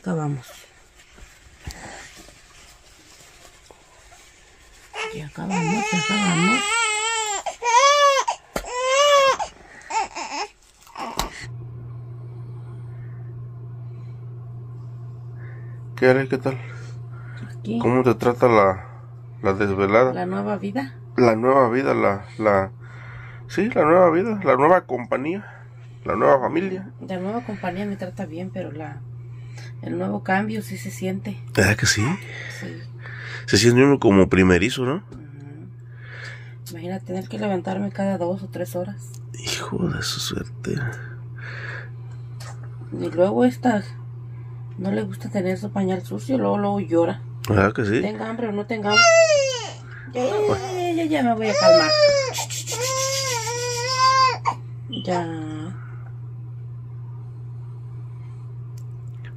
acabamos vamos. acabamos, acabamos. ¿Qué haré? ¿Qué tal? ¿Cómo te trata la, desvelada? La nueva vida. La nueva vida, la, la... Sí, la nueva vida, la nueva compañía, la nueva familia. La nueva compañía me trata bien, pero la el nuevo cambio sí se siente. ¿Verdad que sí? Sí. Se siente uno como primerizo, ¿no? Imagina tener que levantarme cada dos o tres horas. Hijo de su suerte. Y luego estás... no le gusta tener su pañal sucio, luego, luego llora. ¿Verdad que sí? Tenga hambre o no tenga hambre. Ya, ya, ya, ya, ya me voy a calmar. Ya.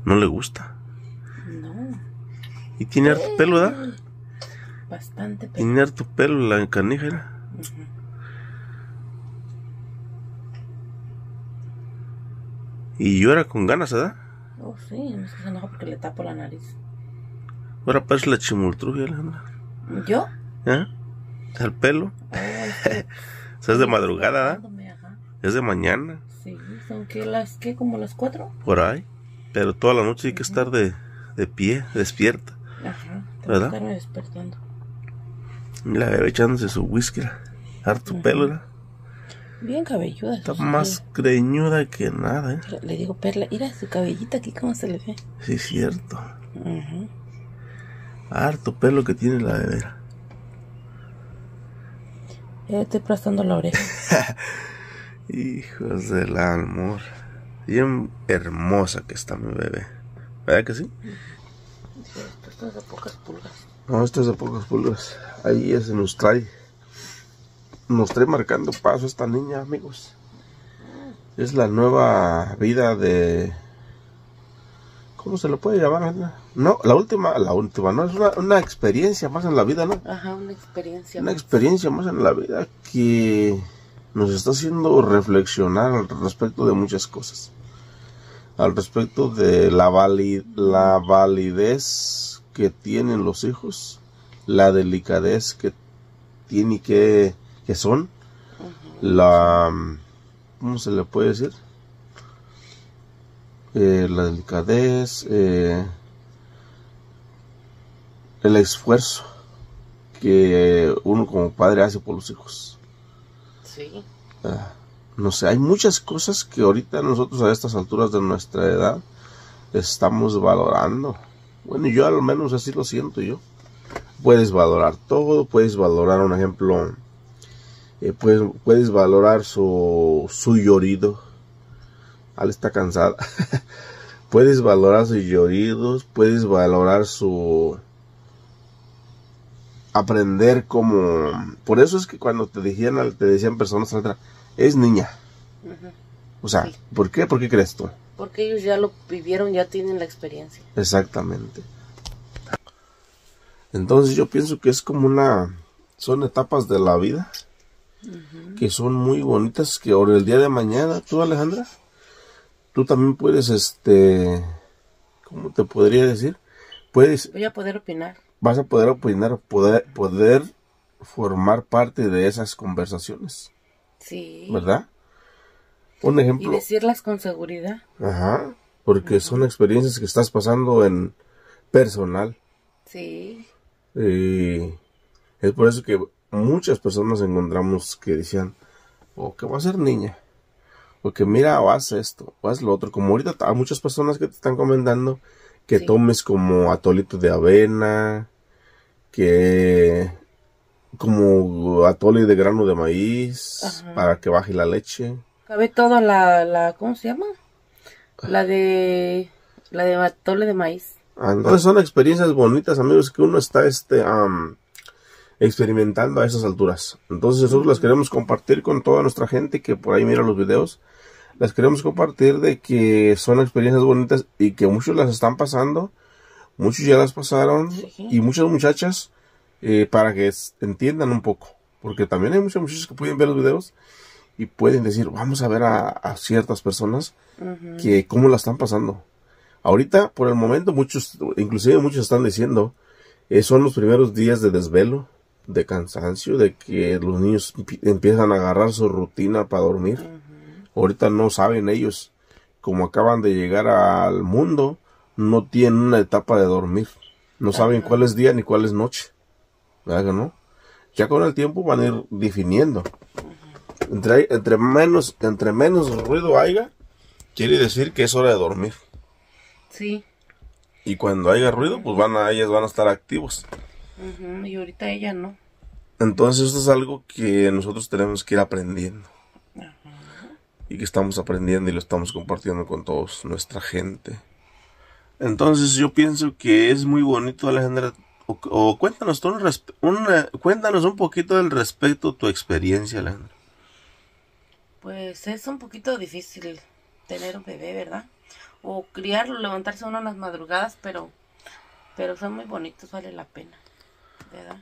no le gusta. No. Y tiene harto pelo, ¿verdad? Bastante pelo. Tiene harto pelo la canífera. Y llora con ganas, ¿verdad? Oh, sí, no se enoja porque le tapo la nariz. Ahora parece la chimultrufia, Alejandra. ¿Yo? ¿Eh? El pelo? Oh, o sea, es de madrugada, ¿verdad? Es de mañana. Sí, son que las, ¿qué? ¿Como las cuatro? Por ahí. Pero toda la noche hay que estar de, pie, despierta. Ajá, ¿verdad? La bebé echándose su whisky, harto pelo, Bien cabelluda. Está más creñuda que nada, ¿eh? Le digo, Perla, mira su cabellita aquí, ¿cómo se le ve? Sí, cierto. Ajá. Harto pelo que tiene la bebé. Ya estoy prestando la oreja. Hijos del amor. Bien hermosa que está mi bebé. ¿Verdad que sí? esto es de pocas pulgas. No, esto es de pocas pulgas. Ahí se nos trae. Nos trae marcando paso esta niña, amigos. Es la nueva vida de. ¿Cómo se lo puede llamar? No, la última, la última, ¿no? Es una, experiencia más en la vida, ¿no? Ajá, una experiencia. Una experiencia más en la vida que nos está haciendo reflexionar al respecto de muchas cosas. Al respecto de la, la validez que tienen los hijos, la delicadez que tiene que, que son, la... ¿Cómo se le puede decir? Eh, la delicadez, eh, el esfuerzo que uno como padre hace por los hijos Ah, no sé, hay muchas cosas que ahorita nosotros a estas alturas de nuestra edad estamos valorando. Bueno, yo al menos así lo siento yo. Puedes valorar todo, puedes valorar un ejemplo, eh, puedes, puedes, valorar su, su llorido. Al está cansada. puedes valorar sus lloridos, puedes valorar su aprender como... Por eso es que cuando te decían, te decían personas, es niña. O sea, ¿por qué? ¿Por qué crees tú? Porque ellos ya lo vivieron, ya tienen la experiencia. Exactamente. Entonces yo pienso que es como una... Son etapas de la vida que son muy bonitas, que ahora el día de mañana, tú Alejandra, tú también puedes, este, ¿cómo te podría decir? Puedes... Voy a poder opinar vas a poder opinar, poder, poder formar parte de esas conversaciones. Sí. ¿Verdad? Un ejemplo. Y decirlas con seguridad. Ajá, porque son experiencias que estás pasando en personal. Sí. Y es por eso que muchas personas encontramos que decían, o oh, que va a ser niña, o que mira, o haz esto, o haz lo otro. Como ahorita hay muchas personas que te están comentando que tomes como atolito de avena, que como atole de grano de maíz para que baje la leche. Cabe toda la, la, ¿cómo se llama? La de, la de atole de maíz. Entonces pues son experiencias bonitas, amigos, que uno está este, experimentando a esas alturas. Entonces nosotros las queremos compartir con toda nuestra gente que por ahí mira los videos. Las queremos compartir de que son experiencias bonitas y que muchos las están pasando Muchos ya las pasaron y muchas muchachas eh, para que entiendan un poco. Porque también hay muchas muchachas que pueden ver los videos y pueden decir, vamos a ver a, ciertas personas que cómo la están pasando. Ahorita, por el momento, muchos, inclusive muchos están diciendo, eh, son los primeros días de desvelo, de cansancio, de que los niños empiezan a agarrar su rutina para dormir. Ahorita no saben ellos, cómo acaban de llegar al mundo, no tienen una etapa de dormir. No ah. saben cuál es día ni cuál es noche. ¿Verdad no? Ya con el tiempo van a ir definiendo. Entre, menos, entre menos ruido haya, quiere decir que es hora de dormir. Sí. Y cuando haya ruido, pues van a, ellas van a estar activos. y ahorita ella no. Entonces esto es algo que nosotros tenemos que ir aprendiendo. Y que estamos aprendiendo y lo estamos compartiendo con todos nuestra gente. Entonces yo pienso que es muy bonito, Alejandra. O, eh, cuéntanos, un poquito del respecto tu experiencia, Alejandra. Pues es un poquito difícil tener un bebé, ¿verdad? O criarlo, levantarse uno en las madrugadas, pero, pero son muy bonitos, vale la pena, ¿verdad?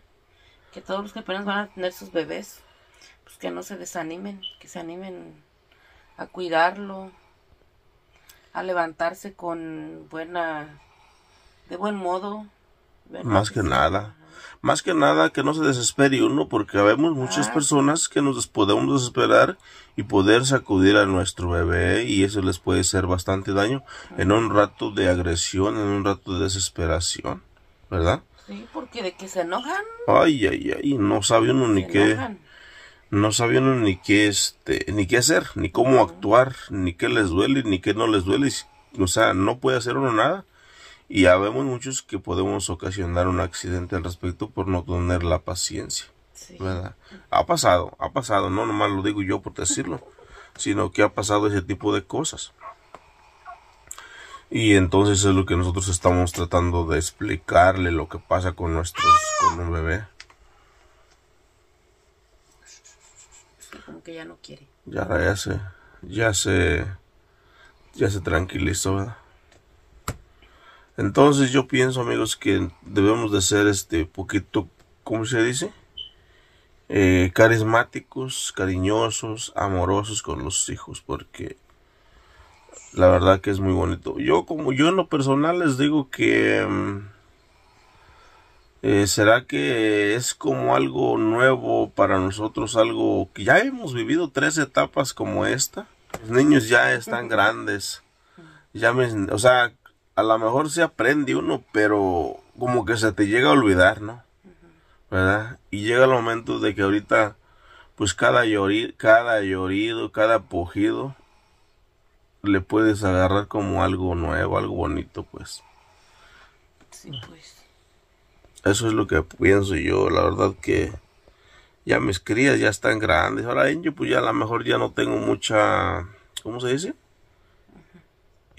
Que todos los que apenas van a tener sus bebés, pues que no se desanimen, que se animen a cuidarlo, a levantarse con buena, de buen modo. Más que nada. Más que nada que no se desespere uno porque vemos muchas ah, personas que nos podemos desesperar y poder sacudir a nuestro bebé y eso les puede hacer bastante daño en un rato de agresión, en un rato de desesperación, ¿verdad? Sí, porque de que se enojan. Ay, ay, ay, no sabe uno ni qué no sabían ni qué este, ni qué hacer, ni cómo actuar, ni qué les duele, ni qué no les duele. O sea, no puede hacer uno nada. Y ya vemos muchos que podemos ocasionar un accidente al respecto por no tener la paciencia. Ha pasado, ha pasado, no nomás lo digo yo por decirlo, sino que ha pasado ese tipo de cosas. Y entonces es lo que nosotros estamos tratando de explicarle lo que pasa con nuestros con un bebé. que ya no quiere. Ya, se, ya se, ya se tranquilizó, Entonces yo pienso, amigos, que debemos de ser este poquito, ¿cómo se dice? Eh, carismáticos, cariñosos, amorosos con los hijos, porque la verdad que es muy bonito. Yo como yo en lo personal les digo que... Mm, eh, ¿Será que es como algo nuevo para nosotros, algo que ya hemos vivido tres etapas como esta? Los niños ya están grandes. Ya o sea, a lo mejor se aprende uno, pero como que se te llega a olvidar, ¿no? ¿Verdad? Y llega el momento de que ahorita, pues cada cada llorido, cada pujido, le puedes agarrar como algo nuevo, algo bonito, pues. Sí, pues. Eso es lo que pienso yo. La verdad que ya mis crías ya están grandes. Ahora yo pues ya a lo mejor ya no tengo mucha... ¿Cómo se dice?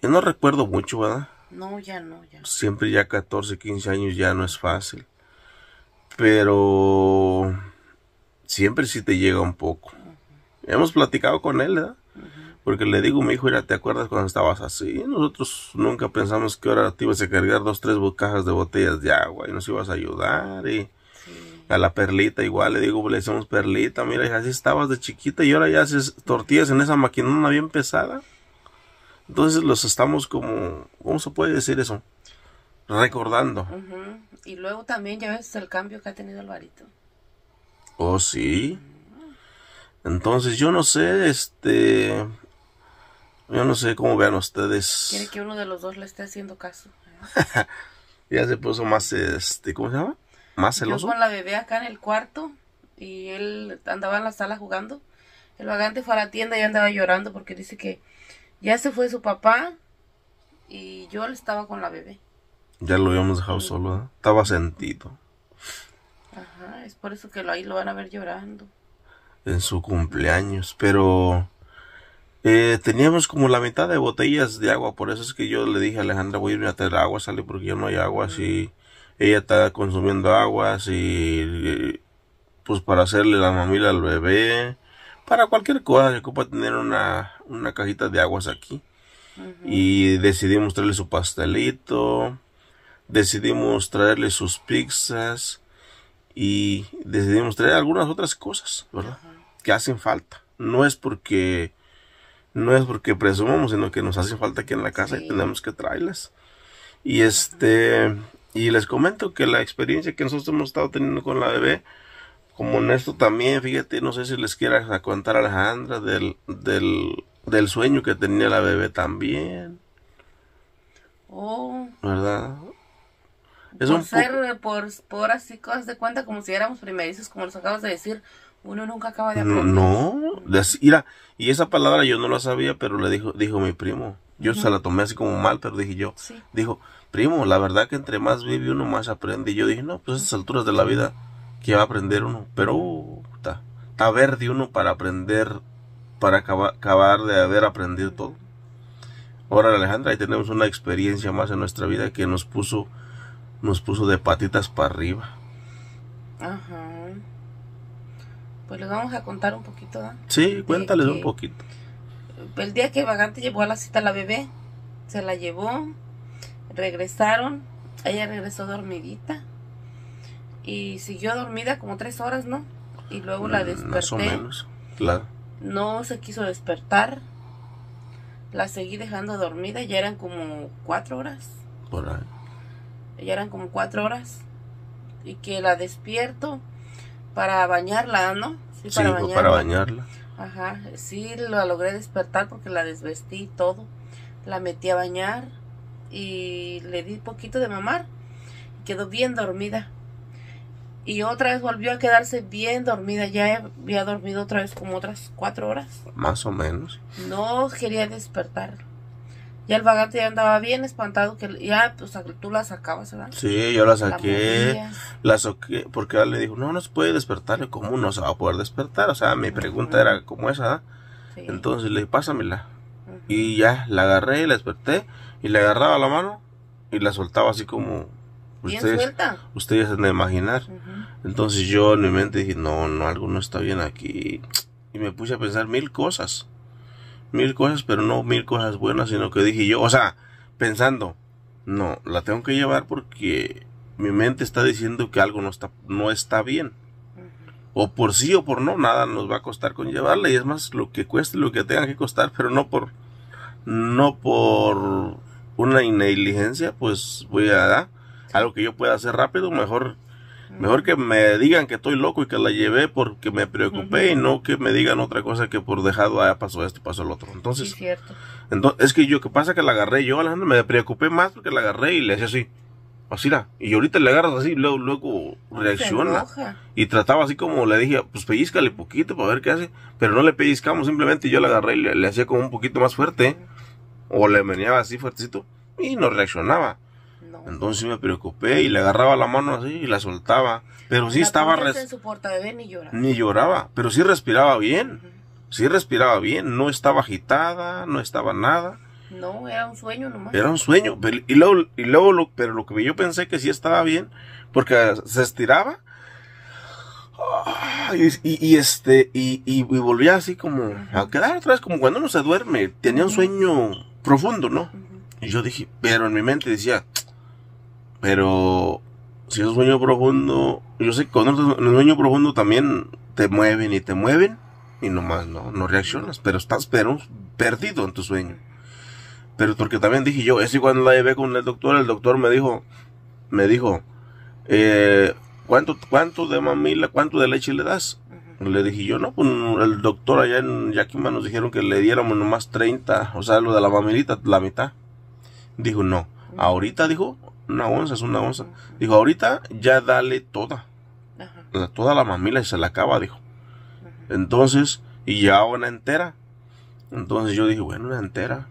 Yo no recuerdo mucho, ¿verdad? No, ya no, ya. Siempre ya 14, 15 años ya no es fácil. Pero siempre sí te llega un poco. Hemos platicado con él, ¿verdad? Porque le digo mi hijo, mira, ¿te acuerdas cuando estabas así? Nosotros nunca pensamos que ahora te ibas a cargar dos, tres cajas de botellas de agua y nos ibas a ayudar. Y a la perlita igual le digo, le decimos perlita, mira, así estabas de chiquita y ahora ya haces tortillas en esa maquinona bien pesada. Entonces los estamos como, ¿cómo se puede decir eso? Recordando. Y luego también ya ves el cambio que ha tenido el Alvarito. Oh, sí. Entonces yo no sé, este yo no sé cómo vean ustedes. Quiere que uno de los dos le esté haciendo caso. y ya se puso más, este, ¿cómo se llama? Más celoso. Yo con la bebé acá en el cuarto y él andaba en la sala jugando. El vagante fue a la tienda y andaba llorando porque dice que ya se fue su papá y yo estaba con la bebé. Ya lo habíamos dejado solo, ¿eh? estaba sentido. Ajá, es por eso que ahí lo van a ver llorando. En su cumpleaños, pero eh, teníamos como la mitad de botellas de agua, por eso es que yo le dije a Alejandra voy a irme a traer agua, sale porque ya no hay agua, si ella está consumiendo agua, y pues para hacerle la mamila al bebé, para cualquier cosa se ocupa tener una, cajita de aguas aquí. Y decidimos traerle su pastelito, decidimos traerle sus pizzas y decidimos traer algunas otras cosas, ¿verdad? Que hacen falta. No es porque no es porque presumamos, sino que nos hace falta aquí en la casa y tenemos que traerlas. Y este, y les comento que la experiencia que nosotros hemos estado teniendo con la bebé, como en esto también, fíjate, no sé si les quieras contar Alejandra del, sueño que tenía la bebé también. Oh. ¿Verdad? Es un ser, por, por así cosas de cuenta, como si éramos primerizos, como los acabas de decir, uno nunca acaba de aprender. No, no. y esa palabra yo no la sabía, pero le dijo, dijo mi primo. Yo se la tomé así como mal, pero dije yo. Dijo, primo, la verdad que entre más vive uno, más aprende. Y yo dije, no, pues a esas alturas de la vida, ¿qué va a aprender uno? Pero está, está verde uno para aprender, para acabar, de haber aprendido todo. Ahora, Alejandra, ahí tenemos una experiencia más en nuestra vida que nos puso, nos puso de patitas para arriba. Ajá pues les vamos a contar un poquito. ¿eh? Sí, cuéntales un poquito. El día que Vagante llevó a la cita a la bebé, se la llevó, regresaron, ella regresó dormidita y siguió dormida como tres horas, ¿no? Y luego la mm, desperté. Más menos, claro. No se quiso despertar. La seguí dejando dormida, ya eran como cuatro horas. Por ahí. Ya eran como cuatro horas. Y que la despierto para bañarla, ¿no? Sí, para, pues, bañarla. Ajá, sí, la logré despertar porque la desvestí y todo. La metí a bañar y le di poquito de mamar. Quedó bien dormida. Y otra vez volvió a quedarse bien dormida. Ya había dormido otra vez como otras cuatro horas. Más o menos. No quería despertar. Y el vagante ya andaba bien espantado que ya, sea, pues, tú la sacabas, ¿verdad? Sí, yo la saqué, la, porque él le dijo, no nos puede despertar, como ¿cómo no se va a poder despertar? O sea, mi pregunta era como esa, ah?". Entonces le dije, pásamela. Y ya, la agarré, la desperté, y le agarraba la mano, y la soltaba así como... Ustedes, suelta? ustedes han de imaginar. Entonces yo en mi mente dije, no, no, algo no está bien aquí. Y me puse a pensar mil cosas mil cosas, pero no mil cosas buenas, sino que dije yo, o sea, pensando, no, la tengo que llevar porque mi mente está diciendo que algo no está, no está bien. O por sí o por no, nada nos va a costar con llevarla. Y es más, lo que cueste, lo que tenga que costar, pero no por, no por una ineligencia, pues voy a dar algo que yo pueda hacer rápido, mejor Mejor que me digan que estoy loco y que la llevé porque me preocupé y no que me digan otra cosa que por dejado haya ah, pasó esto y pasó el otro. Entonces, cierto. entonces es que yo, que pasa que la agarré yo, Alejandro, me preocupé más porque la agarré y le hacía así. Así y ahorita le agarras así, luego, luego reacciona. Y trataba así como le dije, pues pellizcale poquito para ver qué hace. Pero no le pellizcamos, simplemente yo la agarré y le, hacía como un poquito más fuerte. O le meneaba así fuertecito. Y no reaccionaba. Entonces me preocupé y le agarraba la mano así y la soltaba. Pero sí estaba... En su bebé ni lloraba. Ni lloraba, pero sí respiraba bien. Sí respiraba bien, no estaba agitada, no estaba nada. No, era un sueño nomás. Era un sueño. y luego, pero lo que yo pensé que sí estaba bien, porque se estiraba. Y, este, y, volvía así como a quedar atrás, como cuando uno se duerme. Tenía un sueño profundo, ¿no? Y yo dije, pero en mi mente decía, pero si es un sueño profundo, yo sé que cuando un sueño profundo también te mueven y te mueven y nomás no, no reaccionas, pero estás pero, perdido en tu sueño. Pero porque también dije yo, es igual la llevé con el doctor, el doctor me dijo, me dijo, eh, ¿cuánto, ¿cuánto de mamila, cuánto de leche le das? Le dije yo, no, pues el doctor allá en Yakima nos dijeron que le diéramos nomás 30, o sea, lo de la mamilita, la mitad. Dijo, no, ahorita dijo, una onza es una onza. Dijo, ahorita ya dale toda. toda la mamila y se la acaba, dijo. Entonces, y ya una entera. Entonces yo dije, bueno, una entera.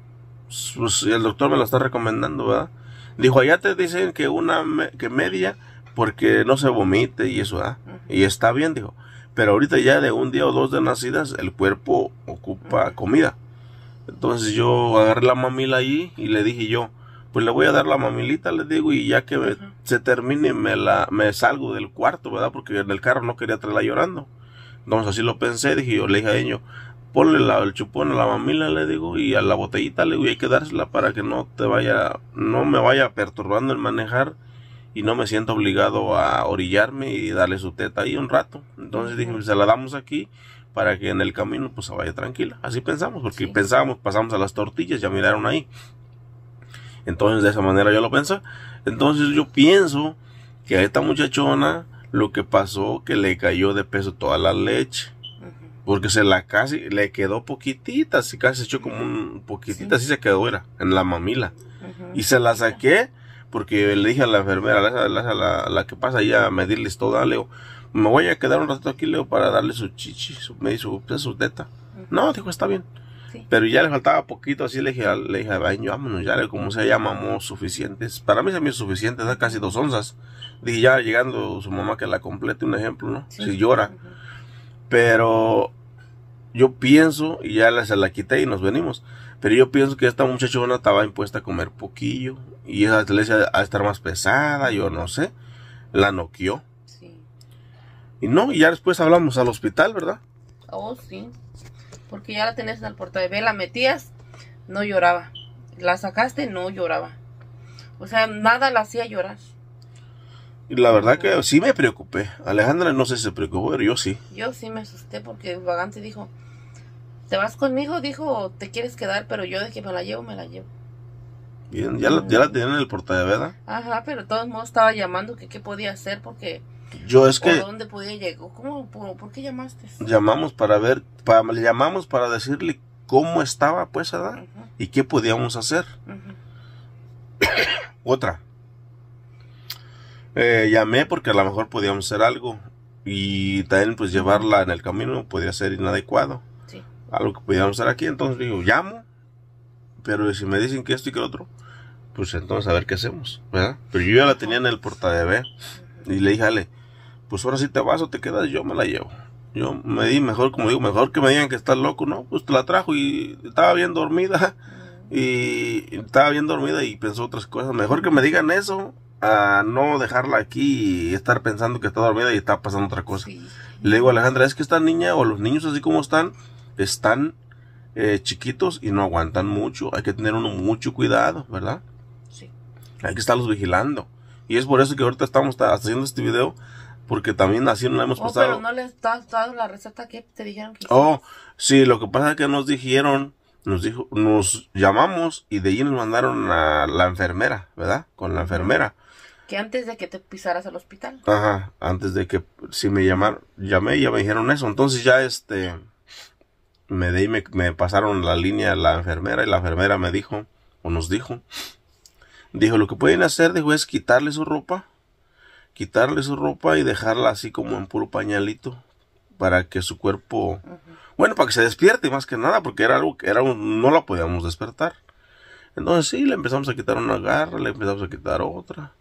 Pues el doctor me la está recomendando, ¿verdad? Dijo, allá te dicen que una, que media, porque no se vomite y eso, ¿verdad? Y está bien, dijo. Pero ahorita ya de un día o dos de nacidas, el cuerpo ocupa comida. Entonces yo agarré la mamila ahí y le dije yo, pues le voy a dar la mamilita, le digo, y ya que se termine, me, la, me salgo del cuarto, ¿verdad? Porque en el carro no quería traerla llorando. Entonces así lo pensé, dije yo, le dije a ellos, ponle el chupón a la mamila, le digo, y a la botellita, le digo, y hay que dársela para que no te vaya, no me vaya perturbando el manejar y no me siento obligado a orillarme y darle su teta ahí un rato. Entonces dije, pues, se la damos aquí para que en el camino pues se vaya tranquila. Así pensamos, porque pensábamos, pasamos a las tortillas, ya miraron ahí. Entonces, de esa manera yo lo pensé. Entonces, yo pienso que a esta muchachona lo que pasó que le cayó de peso toda la leche. Porque se la casi, le quedó poquitita, si casi se echó como un poquitita, así se quedó, era, en la mamila. Y se la saqué, porque le dije a la enfermera, la, que pasa allá a medirles todo Leo, me voy a quedar un ratito aquí, Leo, para darle su chichi, su, me hizo su, teta. No, dijo, está bien. Pero ya le faltaba poquito, así le dije, le dije baño, vámonos, ya, como se llamamos suficientes. Para mí se me hizo suficiente, da casi dos onzas. Dije, ya llegando su mamá que la complete, un ejemplo, ¿no? Si llora. Pero yo pienso, y ya se la quité y nos venimos. Pero yo pienso que esta muchachona estaba impuesta a comer poquillo. Y esa iglesia a estar más pesada, yo no sé. La noqueó. Sí. Y no, y ya después hablamos al hospital, ¿verdad? Oh, sí porque ya la tenías en el bebé, la metías, no lloraba. La sacaste, no lloraba. O sea, nada la hacía llorar. Y La verdad que sí me preocupé. Alejandra no sé si se preocupó, pero yo sí. Yo sí me asusté porque Vagante dijo, ¿te vas conmigo? Dijo, ¿te quieres quedar? Pero yo de que me la llevo, me la llevo. Bien, ya la, ya la tenían en el de ¿verdad? Ajá, pero de todos modos estaba llamando que qué podía hacer porque yo es que... ¿Dónde podía llegar? ¿Cómo, por, qué llamaste? Llamamos para ver, le llamamos para decirle cómo estaba pues y qué podíamos hacer. Otra. Eh, llamé porque a lo mejor podíamos hacer algo y también pues llevarla en el camino podía ser inadecuado. Sí. Algo que podíamos hacer aquí, entonces digo, llamo, pero si me dicen que esto y que otro, pues entonces a ver qué hacemos, ¿verdad? Pero yo ya la tenía en el portadebé y le dije, pues ahora sí te vas o te quedas, yo me la llevo. Yo me di mejor, como digo, mejor que me digan que estás loco, ¿no? Pues te la trajo y estaba bien dormida. Y estaba bien dormida y pensó otras cosas. Mejor que me digan eso a no dejarla aquí y estar pensando que está dormida y está pasando otra cosa. Le digo a Alejandra, es que esta niña o los niños así como están, están eh, chiquitos y no aguantan mucho. Hay que tener uno mucho cuidado, ¿verdad? Sí. Hay que estarlos vigilando. Y es por eso que ahorita estamos haciendo este video porque también así no la hemos oh, Pero no les has la receta que te dijeron que Oh, sí, lo que pasa es que nos dijeron, nos dijo, nos llamamos y de allí nos mandaron a la enfermera, ¿verdad? Con la enfermera. Que antes de que te pisaras al hospital. Ajá, antes de que si me llamaron, llamé y ya me dijeron eso. Entonces ya este me de me, me pasaron la línea a la enfermera y la enfermera me dijo, o nos dijo, dijo, lo que pueden hacer, dijo, es quitarle su ropa quitarle su ropa y dejarla así como en puro pañalito para que su cuerpo, bueno, para que se despierte más que nada, porque era algo que era un, no la podíamos despertar. Entonces sí, le empezamos a quitar una garra, le empezamos a quitar otra.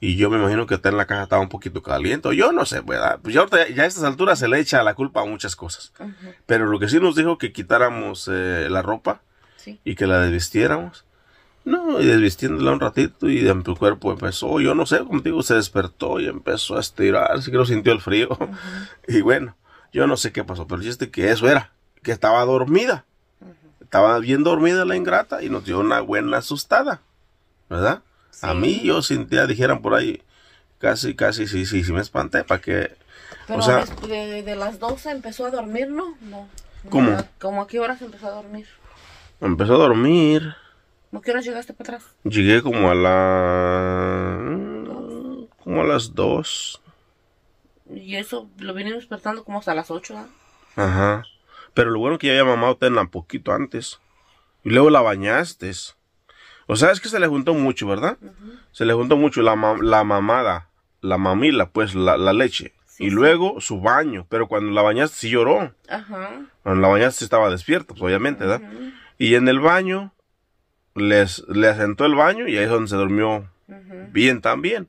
Y yo me imagino que está en la caja estaba un poquito caliente. Yo no sé, Pues, ah, pues ya, a estas alturas se le echa la culpa a muchas cosas. Pero lo que sí nos dijo que quitáramos eh, la ropa y que la desvistiéramos no, y desvistiéndola un ratito y en tu cuerpo empezó, yo no sé, contigo se despertó y empezó a estirar, que lo sintió el frío. Y bueno, yo no sé qué pasó, pero dijiste que eso era, que estaba dormida. Estaba bien dormida la ingrata y nos dio una buena asustada, ¿verdad? A mí yo sentía, dijeran por ahí, casi, casi, sí, sí, sí me espanté, para que... Pero o de, las 12 empezó a dormir, ¿no? no. ¿Cómo? ¿Cómo a qué horas empezó a dormir? Empezó a dormir ¿A qué hora llegaste para atrás? Llegué como a la... como a las 2. Y eso lo vine despertando como hasta las 8, ¿verdad? Ajá. Pero lo bueno que ya había mamado Tena poquito antes. Y luego la bañaste. O sea, es que se le juntó mucho, ¿verdad? Se le juntó mucho la, mamada, la mamila, pues, la, leche. y luego su baño. Pero cuando la bañaste sí lloró. Ajá. Cuando la bañaste estaba despierta, pues, obviamente, ¿verdad? Y en el baño les, le asentó el baño y ahí es donde se durmió bien también.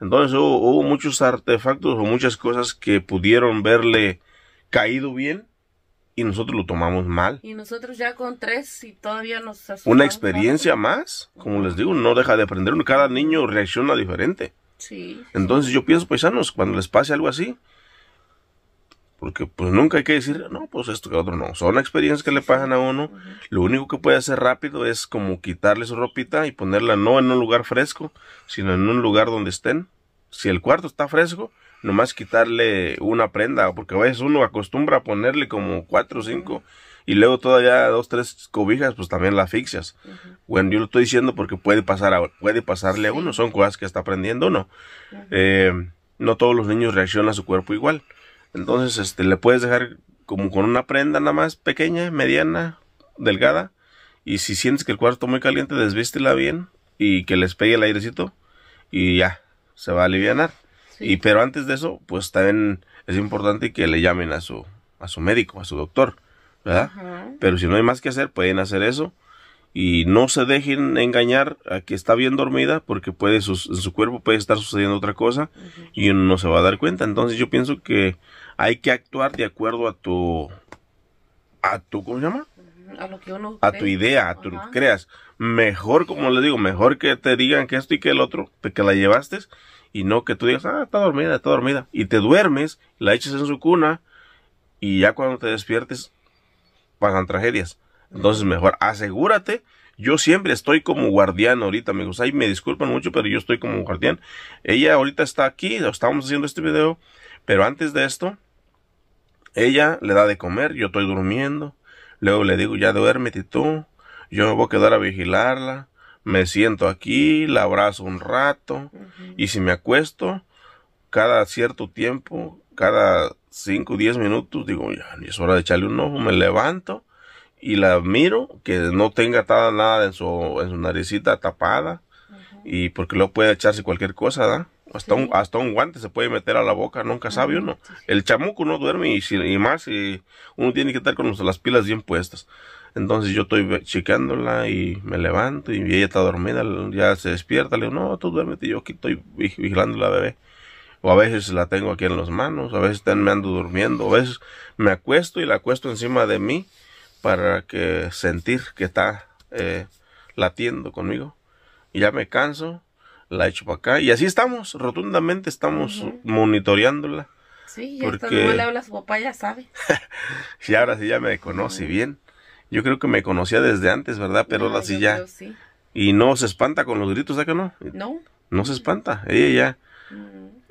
Entonces hubo, muchos artefactos o muchas cosas que pudieron verle caído bien y nosotros lo tomamos mal. Y nosotros ya con tres y todavía nos Una experiencia más, como les digo, no deja de aprender. Cada niño reacciona diferente. Sí. Entonces yo pienso, paisanos, cuando les pase algo así, porque pues nunca hay que decir, no, pues esto que otro no. Son experiencias que le pasan a uno. Lo único que puede hacer rápido es como quitarle su ropita y ponerla no en un lugar fresco, sino en un lugar donde estén. Si el cuarto está fresco, nomás quitarle una prenda, porque a veces uno acostumbra a ponerle como cuatro o cinco y luego todavía dos, tres cobijas, pues también las asfixias. Bueno, yo lo estoy diciendo porque puede pasar puede pasarle a uno, son cosas que está aprendiendo uno. Eh, no todos los niños reaccionan a su cuerpo igual. Entonces, este, le puedes dejar como con una prenda nada más pequeña, mediana, delgada. Y si sientes que el cuarto muy caliente, desvístela bien y que les pegue el airecito y ya, se va a aliviar. Y pero antes de eso, pues también es importante que le llamen a su a su médico, a su doctor, ¿verdad? Pero si no hay más que hacer, pueden hacer eso y no se dejen engañar a que está bien dormida porque puede en su cuerpo puede estar sucediendo otra cosa y uno no se va a dar cuenta. Entonces yo pienso que hay que actuar de acuerdo a tu, a tu, ¿cómo se llama? A lo que uno A tu idea, a tu creas. Mejor, como le digo, mejor que te digan que esto y que el otro, que la llevaste, y no que tú digas, ah, está dormida, está dormida. Y te duermes, la eches en su cuna, y ya cuando te despiertes, pasan tragedias. Entonces, mejor asegúrate. Yo siempre estoy como guardián ahorita, amigos. Ahí me disculpan mucho, pero yo estoy como guardián. Ella ahorita está aquí, estamos haciendo este video. Pero antes de esto, ella le da de comer, yo estoy durmiendo. Luego le digo, ya duérmete tú. Yo me voy a quedar a vigilarla. Me siento aquí, la abrazo un rato. Y si me acuesto, cada cierto tiempo, cada 5 o 10 minutos, digo, ya es hora de echarle un ojo. Me levanto y la miro, que no tenga atada nada en su, en su naricita tapada. Y porque luego puede echarse cualquier cosa, ¿da? Hasta, un, guante se puede meter a la boca, nunca sabe uno. El chamuco no duerme y, más y uno tiene que estar con las pilas bien puestas. Entonces yo estoy chequeándola y me levanto y ella está dormida, ya se despierta, le digo, no, tú duérmete, yo aquí estoy vigilando la bebé. O a veces la tengo aquí en las manos, a veces me ando durmiendo, a veces me acuesto y la acuesto encima de mí para que sentir que está eh, latiendo conmigo. Y ya me canso la hecho para acá. Y así estamos, rotundamente estamos monitoreándola, Sí, ya porque... hasta le habla su papá, ya sabe. y ahora sí ya me conoce bien. Yo creo que me conocía desde antes, ¿verdad? Pero ahora sí ya. Y no se espanta con los gritos, de que no? No. No se espanta, ella ya.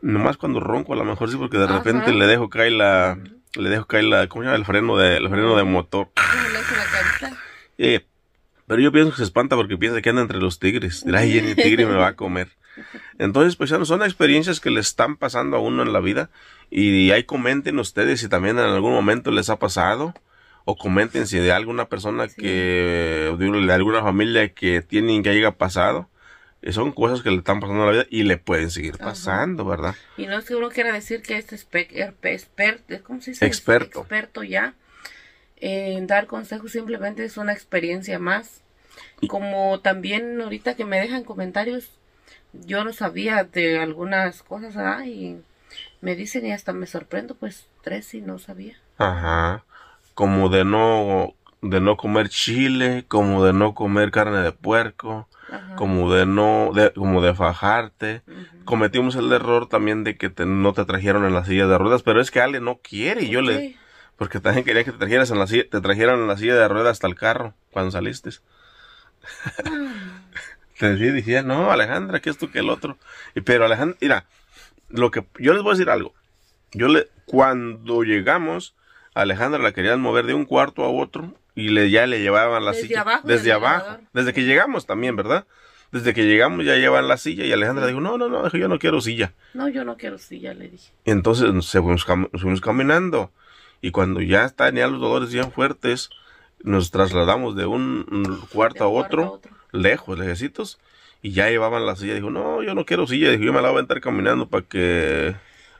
Nomás cuando ronco, a lo mejor sí, porque de repente le dejo caer la. Le dejo caer la. ¿Cómo se llama? El freno de, freno de motor. la pero yo pienso que se espanta porque piensa que anda entre los tigres. Dirá, ay, el tigre me va a comer. Entonces, pues son experiencias que le están pasando a uno en la vida. Y ahí comenten ustedes si también en algún momento les ha pasado. O comenten si de alguna persona que, de alguna familia que tienen que haya pasado. Eh, son cosas que le están pasando a la vida y le pueden seguir pasando, ¿verdad? Y no es que uno quiera decir que este experto, ¿cómo se dice? Experto. Experto ya eh, dar consejos simplemente es una experiencia más. Como también ahorita que me dejan comentarios, yo no sabía de algunas cosas ¿ah? y me dicen y hasta me sorprendo, pues tres y no sabía. Ajá, como de no, de no comer chile, como de no comer carne de puerco, como de no, de, como de fajarte. Cometimos el error también de que no te trajeron en la silla de ruedas, pero es que Ale no quiere, y yo le porque también quería que te trajeras en la silla, te trajeran en la silla de ruedas hasta el carro cuando saliste. te decía, no, Alejandra, que esto que el otro. Y, pero Alejandra, mira, lo que yo les voy a decir algo. Yo le, cuando llegamos, Alejandra la querían mover de un cuarto a otro y le, ya le llevaban la silla. desde abajo. Desde que llegamos también, ¿verdad? Desde que llegamos ya llevan la silla y Alejandra dijo, no, no, no, yo no quiero silla. No, yo no quiero silla, le dije. entonces se fuimos caminando. Y cuando ya están ya los dolores bien fuertes, nos trasladamos de un cuarto, a, otro, lejos, lejecitos, y ya llevaban la silla. Dijo, no, yo no quiero silla, dijo, yo me la voy a entrar caminando para que,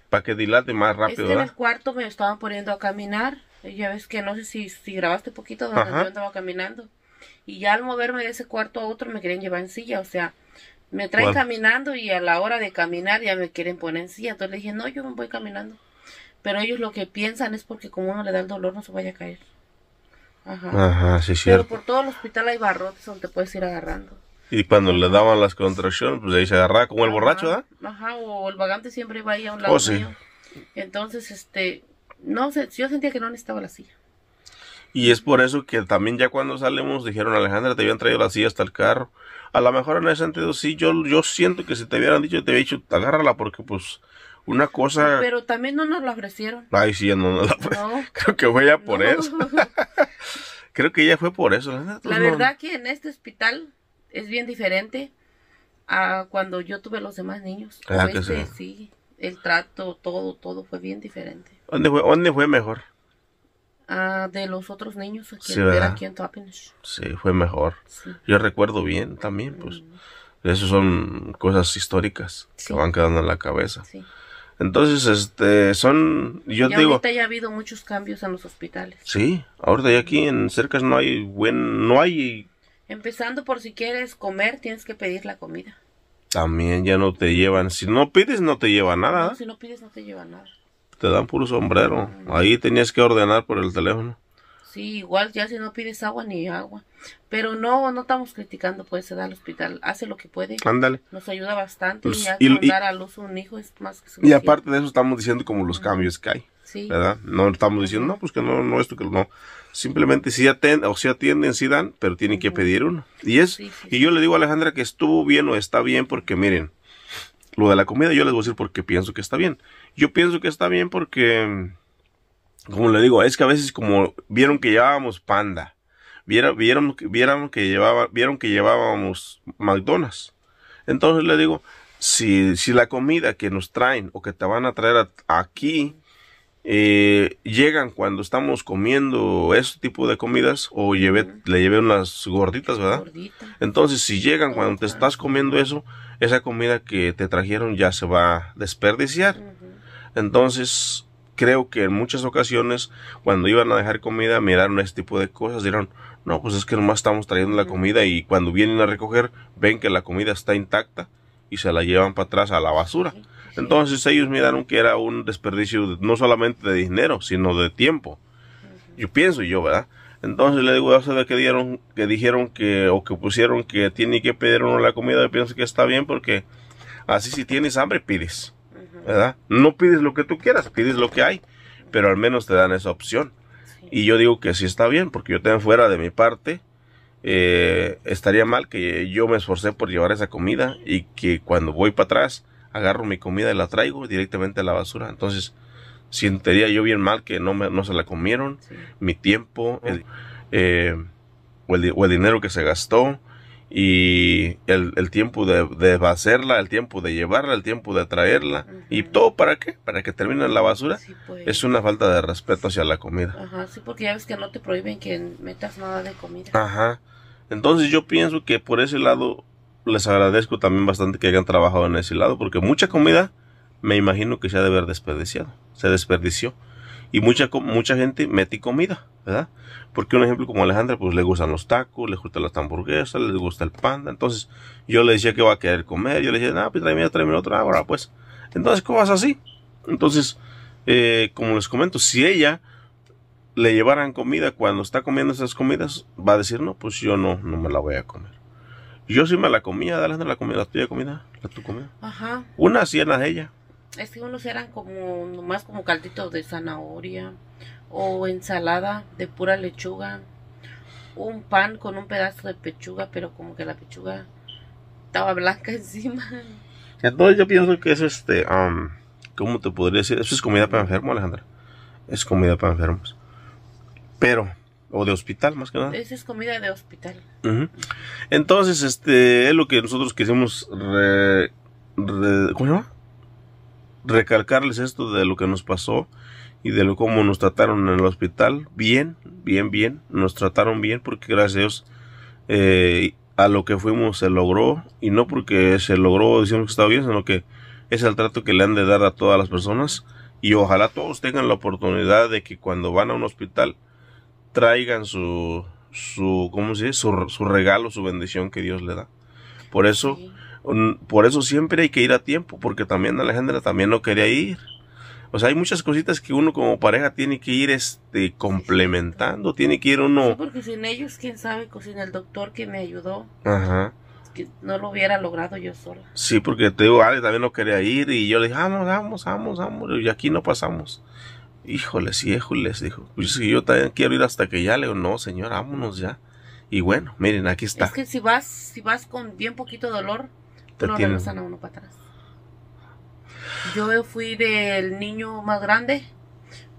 para dilate más rápido. en el cuarto me estaban poniendo a caminar, ya ves que no sé si, si grabaste poquito donde yo estaba caminando. Y ya al moverme de ese cuarto a otro me querían llevar en silla, o sea, me traen caminando y a la hora de caminar ya me quieren poner en silla. Entonces le dije, no, yo me voy caminando. Pero ellos lo que piensan es porque como uno le da el dolor no se vaya a caer. Ajá. Ajá, sí, cierto. Pero por todo el hospital hay barrotes donde puedes ir agarrando. Y cuando le daban las contracciones, pues ahí se agarraba como el borracho, ¿verdad? Ajá, o el vagante siempre iba ahí a un oh, lado sí. Entonces, este, no sé, yo sentía que no necesitaba la silla. Y es por eso que también ya cuando salimos dijeron, Alejandra, te habían traído la silla hasta el carro. A lo mejor en ese sentido sí, yo, yo siento que si te hubieran dicho, te hubiera dicho, agárrala porque pues una cosa. Pero también no nos lo ofrecieron. Ay, sí, no nos la ofrecieron. Creo que fue ya por eso. Creo que ya fue por eso. La, verdad que en este hospital es bien diferente a cuando yo tuve los demás niños. Ah, que este, sí. El trato, todo, todo fue bien diferente. ¿Dónde fue, fue mejor? Ah, de los otros niños aquí, sí, aquí en Sí, fue mejor. Yo recuerdo bien también, pues. Mm. Esas son cosas históricas que van quedando en la cabeza. Sí. Entonces, este, son, yo te digo. Ahorita ya ha habido muchos cambios en los hospitales. Sí, ahorita ya aquí en cercas no hay buen, no hay. Empezando por si quieres comer, tienes que pedir la comida. También ya no te llevan, si no pides no te lleva nada. si no pides no te lleva nada. Te dan puro sombrero. Ahí tenías que ordenar por el teléfono. Sí, igual ya si no pides agua ni agua. Pero no, no estamos criticando, pues se da al hospital, hace lo que puede. Ándale. Nos ayuda bastante pues, y, dar a luz un hijo es más que suficiente. Y aparte de eso estamos diciendo como los cambios que hay. Sí. ¿Verdad? No estamos diciendo, no, pues que no, no esto, que no. Simplemente si atienden, o si atienden, si dan, pero tienen que pedir uno. Y es, y yo le digo a Alejandra que estuvo bien o está bien porque miren, lo de la comida yo les voy a decir porque pienso que está bien. Yo pienso que está bien porque como le digo, es que a veces como vieron que llevábamos panda, vieron, vieron, vieron que llevaba, vieron que llevábamos McDonald's. Entonces le digo, si, si la comida que nos traen o que te van a traer aquí eh, llegan cuando estamos comiendo ese tipo de comidas o le llevé unas gorditas, ¿verdad? Entonces, si llegan cuando te estás comiendo eso, esa comida que te trajeron ya se va a desperdiciar. Entonces, creo que en muchas ocasiones cuando iban a dejar comida miraron este tipo de cosas, dijeron, no, pues es que nomás estamos trayendo la comida y cuando vienen a recoger ven que la comida está intacta y se la llevan para atrás a la basura. Entonces ellos miraron que era un desperdicio no solamente de dinero, sino de tiempo. Yo pienso yo, ¿verdad? Entonces le digo, a que dieron, que dijeron que, o que pusieron que tiene que pedir uno la comida? Yo pienso que está bien porque así si tienes hambre pides. ¿verdad? No pides lo que tú quieras, pides lo que hay, pero al menos te dan esa opción. Y yo digo que sí está bien, porque yo tengo fuera de mi parte, eh, estaría mal que yo me esforcé por llevar esa comida y que cuando voy para atrás agarro mi comida y la traigo directamente a la basura. Entonces, sentiría yo bien mal que no, me, no se la comieron, mi tiempo, eh, o, el, dinero que se gastó, y el, tiempo de, de, hacerla, el tiempo de llevarla, el tiempo de traerla. ¿Y todo para qué? ¿Para que termine en la basura? Pues. Es una falta de respeto hacia la comida. Ajá, sí, porque ya ves que no te prohíben que metas nada de comida. Ajá. Entonces yo pienso que por ese lado les agradezco también bastante que hayan trabajado en ese lado, porque mucha comida me imagino que se ha de haber desperdiciado, se desperdició. Y mucha, mucha gente metí comida. ¿verdad? Porque un ejemplo como Alejandra, pues le gustan los tacos, le gustan las hamburguesas, le gusta el panda. Entonces yo le decía que va a querer comer. Yo le decía, no, pues tráeme, tráeme otra ahora, pues. Entonces cómo vas así. Entonces, eh, como les comento, si ella le llevaran comida cuando está comiendo esas comidas, va a decir, no, pues yo no, no me la voy a comer. Yo sí me la comía, Alejandra, la comida, la tuya comida, la tu comida. Ajá. Una hacían de ella. Es que unos eran como, nomás como calditos de zanahoria o ensalada de pura lechuga, un pan con un pedazo de pechuga, pero como que la pechuga estaba blanca encima. Entonces yo pienso que es este, um, ¿cómo te podría decir? Eso es comida para enfermos, Alejandra. Es comida para enfermos. Pero, o de hospital más que nada. eso es comida de hospital. Entonces, este, es lo que nosotros quisimos, re, ¿cómo llama? Recalcarles esto de lo que nos pasó y de lo cómo nos trataron en el hospital. Bien, bien, bien. Nos trataron bien porque gracias a Dios eh, a lo que fuimos se logró. Y no porque se logró, decimos que estaba bien, sino que es el trato que le han de dar a todas las personas. Y ojalá todos tengan la oportunidad de que cuando van a un hospital traigan su, su ¿cómo se dice? Su, su regalo, su bendición que Dios le da. Por eso, por eso siempre hay que ir a tiempo, porque también Alejandra también no quería ir o sea, hay muchas cositas que uno como pareja tiene que ir este complementando, tiene que ir uno. Sí, porque sin ellos, quién sabe, sin el doctor que me ayudó. Ajá. Que no lo hubiera logrado yo sola. Sí, porque te digo, Ale también no quería ir y yo le dije, vamos, vamos, vamos, vamos, y aquí no pasamos. Híjoles, híjoles, dijo. Pues yo también quiero ir hasta que ya le digo, no, señor, vámonos ya. Y bueno, miren, aquí está. Es que si vas, si vas con bien poquito dolor, te no sana regresan a uno para atrás. Yo fui del niño más grande,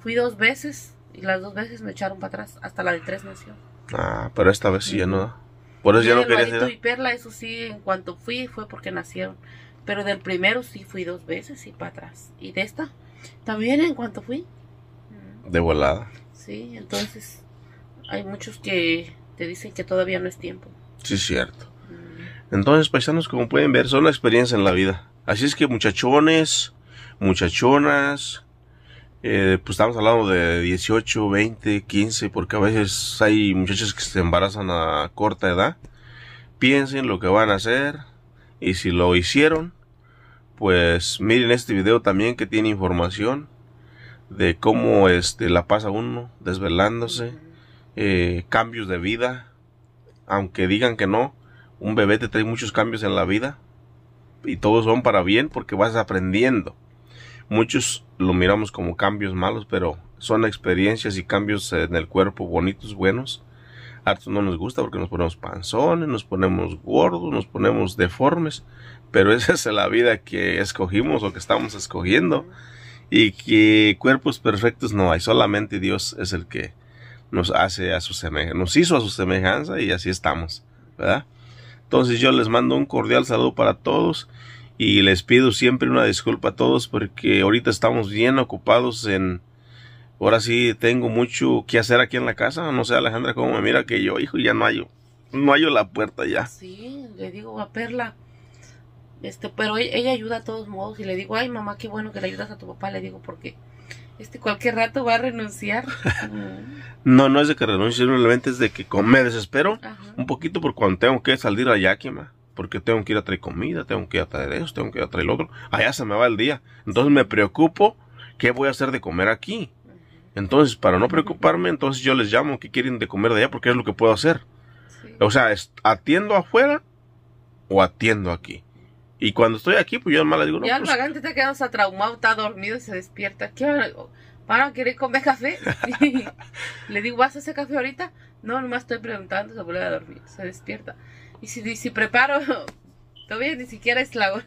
fui dos veces y las dos veces me echaron para atrás, hasta la de tres nació. Ah, pero esta vez sí, ya no. Por eso ya no quería y Perla, eso sí, en cuanto fui fue porque nacieron. Pero del primero sí fui dos veces y para atrás. Y de esta también en cuanto fui. Mm. De volada. Sí, entonces hay muchos que te dicen que todavía no es tiempo. Sí, cierto. Mm. Entonces, paisanos, como pueden ver, son la experiencia en la vida. Así es que muchachones, muchachonas, eh, pues estamos hablando de 18, 20, 15, porque a veces hay muchachos que se embarazan a corta edad. Piensen lo que van a hacer y si lo hicieron, pues miren este video también que tiene información de cómo este, la pasa uno desvelándose, eh, cambios de vida, aunque digan que no, un bebé te trae muchos cambios en la vida y todos son para bien porque vas aprendiendo. Muchos lo miramos como cambios malos, pero son experiencias y cambios en el cuerpo bonitos, buenos. Hartos no nos gusta porque nos ponemos panzones, nos ponemos gordos, nos ponemos deformes, pero esa es la vida que escogimos o que estamos escogiendo y que cuerpos perfectos no hay, solamente Dios es el que nos hace a su semejanza, nos hizo a su semejanza y así estamos, ¿verdad? Entonces yo les mando un cordial saludo para todos y les pido siempre una disculpa a todos porque ahorita estamos bien ocupados en... Ahora sí tengo mucho que hacer aquí en la casa. No sé, Alejandra, cómo me mira que yo, hijo, ya no hallo. No hallo la puerta ya. Sí, le digo a Perla. Este, pero e-, ella ayuda a todos modos y le digo, ay mamá, qué bueno que le ayudas a tu papá, le digo, porque este cualquier rato va a renunciar. no, no es de que renuncie, simplemente es de que me desespero un poquito por cuando tengo que salir a Yakima. Porque tengo que ir a traer comida, tengo que ir a traer eso, tengo que ir a traer lo otro. Allá se me va el día. Entonces me preocupo qué voy a hacer de comer aquí. Entonces, para no preocuparme, entonces yo les llamo que quieren de comer de allá porque es lo que puedo hacer. O sea, atiendo afuera o atiendo aquí. Y cuando estoy aquí, pues yo más le digo, no, Ya pues, vagante está dormido se despierta. ¿Qué ¿Para querer comer café? le digo, ¿vas a hacer café ahorita? No, nomás estoy preguntando, se vuelve a dormir, se despierta. Y si, preparo, todavía ni siquiera es la hora.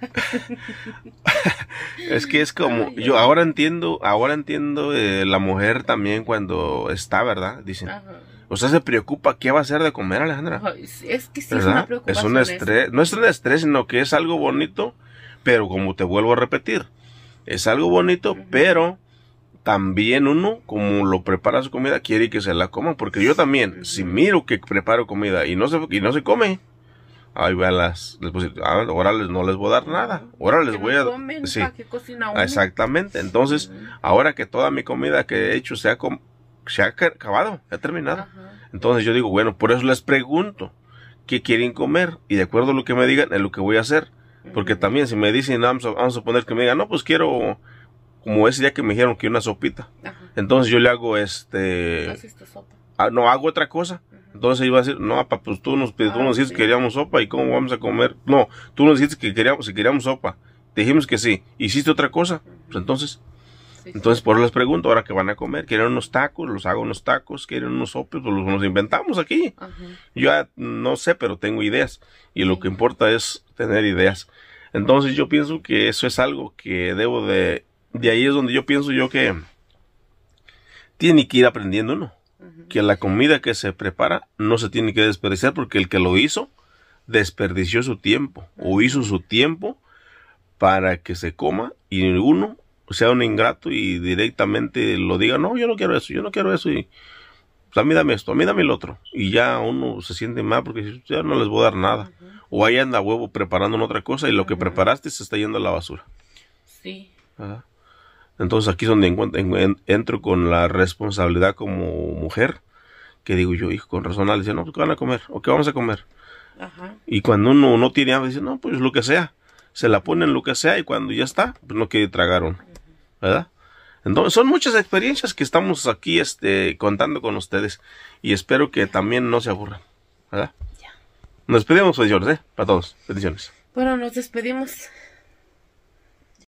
es que es como, yo ahora entiendo, ahora entiendo eh, la mujer también cuando está, ¿verdad? Dicen sea, se preocupa qué va a hacer de comer, Alejandra? Es que sí es una preocupación. Es un estrés, no es un estrés, sino que es algo bonito, pero como te vuelvo a repetir, es algo bonito, pero también uno, como lo prepara su comida, quiere que se la coma. Porque yo también, si miro que preparo comida y no se, y no se come, ahí a las, ahora les, no les voy a dar nada, ahora les voy a, comen, cocina exactamente, entonces, ahora que toda mi comida que he hecho sea, com, se ha acabado, ha terminado. Entonces yo digo, bueno, por eso les pregunto qué quieren comer y de acuerdo a lo que me digan es lo que voy a hacer. Porque también si me dicen, vamos a, vamos a suponer que me digan, no, pues quiero, como ese día que me dijeron que una sopita. Entonces yo le hago este... Sopa? Ah, no, hago otra cosa. Entonces iba a decir, no, papá, pues tú nos, pues, tú ah, nos dijiste que queríamos sopa y cómo vamos a comer. No, tú nos dijiste que queríamos, si queríamos sopa. dijimos que sí. Hiciste otra cosa. Pues entonces... Entonces, por eso les pregunto, ahora que van a comer, ¿quieren unos tacos? Los hago unos tacos, ¿quieren unos sopes? Pues los, inventamos aquí. Yo no sé, pero tengo ideas. Y lo que importa es tener ideas. Entonces, yo pienso que eso es algo que debo de... De ahí es donde yo pienso yo que tiene que ir aprendiendo uno. Que la comida que se prepara no se tiene que desperdiciar porque el que lo hizo desperdició su tiempo o hizo su tiempo para que se coma y ninguno sea un ingrato y directamente lo diga, no, yo no quiero eso, yo no quiero eso y pues a mí dame esto, a mí dame el otro. Y ya uno se siente mal porque ya no les voy a dar nada. O ahí anda huevo preparando otra cosa y lo que preparaste se está yendo a la basura. Sí. Entonces aquí es donde entro con la responsabilidad como mujer, que digo yo, hijo, con razón, dice, no, pues van a comer? ¿O qué vamos a comer? Y cuando uno no tiene hambre, dice, no, pues lo que sea. Se la ponen lo que sea y cuando ya está, pues quiere tragar tragaron. ¿verdad? Entonces, son muchas experiencias que estamos aquí este, contando con ustedes y espero que también no se aburran, ¿verdad? Ya. Nos despedimos, pues, señores, ¿eh? Para todos. Bendiciones. Bueno, nos despedimos.